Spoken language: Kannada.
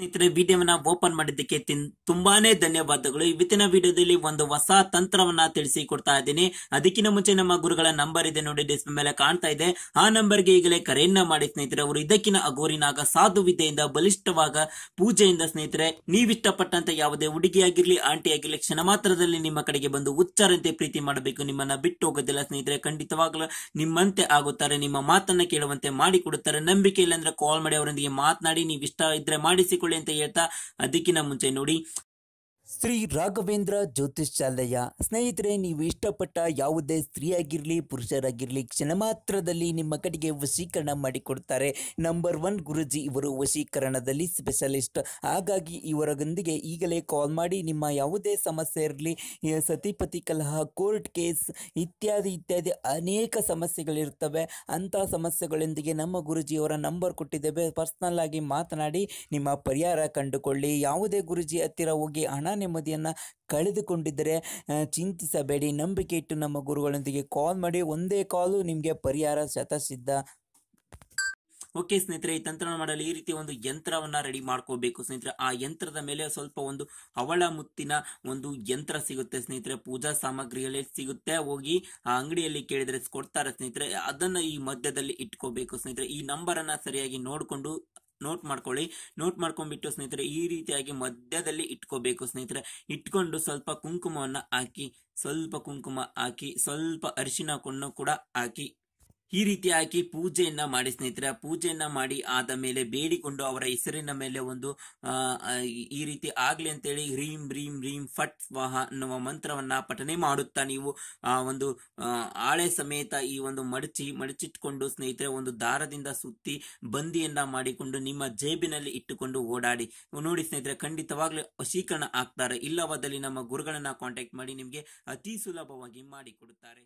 ಸ್ನೇಹಿತರೆ ವಿಡಿಯೋವನ್ನ ಓಪನ್ ಮಾಡಿದ್ದಕ್ಕೆ ತುಂಬಾನೇ ಧನ್ಯವಾದಗಳು ಇವತ್ತಿನ ವಿಡಿಯೋದಲ್ಲಿ ಒಂದು ಹೊಸ ತಂತ್ರವನ್ನ ತಿಳಿಸಿ ಕೊಡ್ತಾ ಇದ್ದೀನಿ ಅದಕ್ಕಿಂತ ಮುಂಚೆ ನಮ್ಮ ಗುರುಗಳ ನಂಬರ್ ಇದೆ ನೋಡಿ ಡಿಸ್ಪ್ಲೇ ಮೇಲೆ ಕಾಣ್ತಾ ಇದೆ ಆ ನಂಬರ್ ಗೆ ಈಗಲೇ ಕರೆಯನ್ನ ಮಾಡಿ ಸ್ನೇಹಿತರೆ ಅವರು ಇದಕ್ಕಿನ ಅಗೋರಿನಾಗ ಸಾಧು ವಿದ್ಯೆಯಿಂದ ಬಲಿಷ್ಠವಾಗ ಪೂಜೆಯಿಂದ ಸ್ನೇಹಿತರೆ ಇಷ್ಟಪಟ್ಟಂತ ಯಾವುದೇ ಹುಡುಗಿಯಾಗಿರ್ಲಿ ಆಂಟಿ ಆಗಿರ್ಲಿ ಕ್ಷಣ ಮಾತ್ರದಲ್ಲಿ ನಿಮ್ಮ ಕಡೆಗೆ ಬಂದು ಉಚ್ಚಾರಂತೆ ಪ್ರೀತಿ ಮಾಡಬೇಕು ನಿಮ್ಮನ್ನ ಬಿಟ್ಟು ಹೋಗೋದಿಲ್ಲ ಸ್ನೇಹಿತರೆ ಖಂಡಿತವಾಗ್ಲೂ ನಿಮ್ಮಂತೆ ಆಗುತ್ತಾರೆ ನಿಮ್ಮ ಮಾತನ್ನ ಕೇಳುವಂತೆ ಮಾಡಿಕೊಡುತ್ತಾರೆ ನಂಬಿಕೆ ಇಲ್ಲ ಕಾಲ್ ಮಾಡಿ ಅವರೊಂದಿಗೆ ಮಾತನಾಡಿ ನೀವು ಇಷ್ಟ ಇದ್ರೆ ಮಾಡಿಸಿಕೊಳ್ಳಿ ಅಂತ ಹೇಳ್ತಾ ಅದಕ್ಕಿಂತ ಮುಂಚೆ ನೋಡಿ ಶ್ರೀ ರಾಘವೇಂದ್ರ ಜ್ಯೋತಿಷ್ಯಾಲಯ ಸ್ನೇಹಿತರೆ ನೀವು ಇಷ್ಟಪಟ್ಟ ಯಾವುದೇ ಸ್ತ್ರೀಯಾಗಿರಲಿ ಪುರುಷರಾಗಿರಲಿ ಕ್ಷಣ ಮಾತ್ರದಲ್ಲಿ ನಿಮ್ಮ ಕಡೆಗೆ ವಶೀಕರಣ ಮಾಡಿಕೊಡ್ತಾರೆ ನಂಬರ್ ಒನ್ ಗುರುಜಿ ಇವರು ವಶೀಕರಣದಲ್ಲಿ ಸ್ಪೆಷಲಿಸ್ಟ್ ಹಾಗಾಗಿ ಇವರೊಂದಿಗೆ ಈಗಲೇ ಕಾಲ್ ಮಾಡಿ ನಿಮ್ಮ ಯಾವುದೇ ಸಮಸ್ಯೆ ಇರಲಿ ಸತಿಪತಿ ಕಲಹ ಕೋರ್ಟ್ ಕೇಸ್ ಇತ್ಯಾದಿ ಇತ್ಯಾದಿ ಅನೇಕ ಸಮಸ್ಯೆಗಳಿರ್ತವೆ ಅಂಥ ಸಮಸ್ಯೆಗಳೊಂದಿಗೆ ನಮ್ಮ ಗುರುಜಿಯವರ ನಂಬರ್ ಕೊಟ್ಟಿದ್ದೇವೆ ಪರ್ಸ್ನಲ್ ಆಗಿ ಮಾತನಾಡಿ ನಿಮ್ಮ ಪರಿಹಾರ ಕಂಡುಕೊಳ್ಳಿ ಯಾವುದೇ ಗುರುಜಿ ಹತ್ತಿರ ಹೋಗಿ ಹಣ ನೆಮ್ಮದಿಯನ್ನು ಕಳೆದುಕೊಂಡಿದ್ದರೆ ಚಿಂತಿಸಬೇಡಿ ನಂಬಿಕೆ ಇಟ್ಟು ನಮ್ಮ ಗುರುಗಳೊಂದಿಗೆ ಕಾಲ್ ಮಾಡಿ ಒಂದೇ ಕಾಲು ನಿಮಗೆ ಪರಿಹಾರ ಶತಸಿದ್ಧ ಓಕೆ ಸ್ನೇಹಿತರೆ ಈ ತಂತ್ರ ಮಾಡಲು ಈ ರೀತಿ ಒಂದು ಯಂತ್ರವನ್ನ ರೆಡಿ ಮಾಡ್ಕೋಬೇಕು ಸ್ನೇಹಿತರೆ ಆ ಯಂತ್ರದ ಮೇಲೆ ಸ್ವಲ್ಪ ಒಂದು ಅವಳ ಮುತ್ತಿನ ಒಂದು ಯಂತ್ರ ಸಿಗುತ್ತೆ ಸ್ನೇಹಿತರೆ ಪೂಜಾ ಸಾಮಗ್ರಿಯಲ್ಲಿ ಸಿಗುತ್ತೆ ಹೋಗಿ ಆ ಅಂಗಡಿಯಲ್ಲಿ ಕೇಳಿದ್ರೆ ಕೊಡ್ತಾರೆ ಸ್ನೇಹಿತರೆ ಅದನ್ನ ಈ ಮಧ್ಯದಲ್ಲಿ ಇಟ್ಕೋಬೇಕು ಸ್ನೇಹಿತರೆ ಈ ನಂಬರ್ ಅನ್ನ ಸರಿಯಾಗಿ ನೋಡಿಕೊಂಡು ನೋಟ್ ಮಾಡ್ಕೊಳ್ಳಿ ನೋಟ್ ಮಾಡ್ಕೊಂಡ್ಬಿಟ್ಟು ಸ್ನೇಹಿತರೆ ಈ ರೀತಿಯಾಗಿ ಮಧ್ಯದಲ್ಲಿ ಇಟ್ಕೋಬೇಕು ಸ್ನೇಹಿತರೆ ಇಟ್ಕೊಂಡು ಸ್ವಲ್ಪ ಕುಂಕುಮವನ್ನ ಹಾಕಿ ಸ್ವಲ್ಪ ಕುಂಕುಮ ಹಾಕಿ ಸ್ವಲ್ಪ ಅರಿಶಿನ ಕೊಣ್ಣು ಕೂಡ ಹಾಕಿ ಈ ರೀತಿ ಹಾಕಿ ಪೂಜೆಯನ್ನ ಮಾಡಿ ಸ್ನೇಹಿತರ ಪೂಜೆಯನ್ನ ಮಾಡಿ ಆದ ಮೇಲೆ ಬೇಡಿಕೊಂಡು ಅವರ ಹೆಸರಿನ ಮೇಲೆ ಒಂದು ಈ ರೀತಿ ಆಗ್ಲಿ ಅಂತೇಳಿ ಹ್ರೀಂ ರೀಂ ರೀಂ ಫಟ್ ವಾಹ ಅನ್ನುವ ಮಂತ್ರವನ್ನ ಪಠನೆ ಮಾಡುತ್ತಾ ನೀವು ಆ ಒಂದು ಆಳೆ ಸಮೇತ ಈ ಒಂದು ಮಡಚಿ ಮಡಚಿಟ್ಕೊಂಡು ಸ್ನೇಹಿತರೆ ಒಂದು ದಾರದಿಂದ ಸುತ್ತಿ ಬಂದಿಯನ್ನ ಮಾಡಿಕೊಂಡು ನಿಮ್ಮ ಜೇಬಿನಲ್ಲಿ ಇಟ್ಟುಕೊಂಡು ಓಡಾಡಿ ನೋಡಿ ಸ್ನೇಹಿತರೆ ಖಂಡಿತವಾಗ್ಲೂ ವಶೀಕರಣ ಆಗ್ತಾರೆ ಇಲ್ಲವಾದಲ್ಲಿ ನಮ್ಮ ಗುರುಗಳನ್ನ ಕಾಂಟ್ಯಾಕ್ಟ್ ಮಾಡಿ ನಿಮಗೆ ಅತಿ ಸುಲಭವಾಗಿ ಮಾಡಿಕೊಡುತ್ತಾರೆ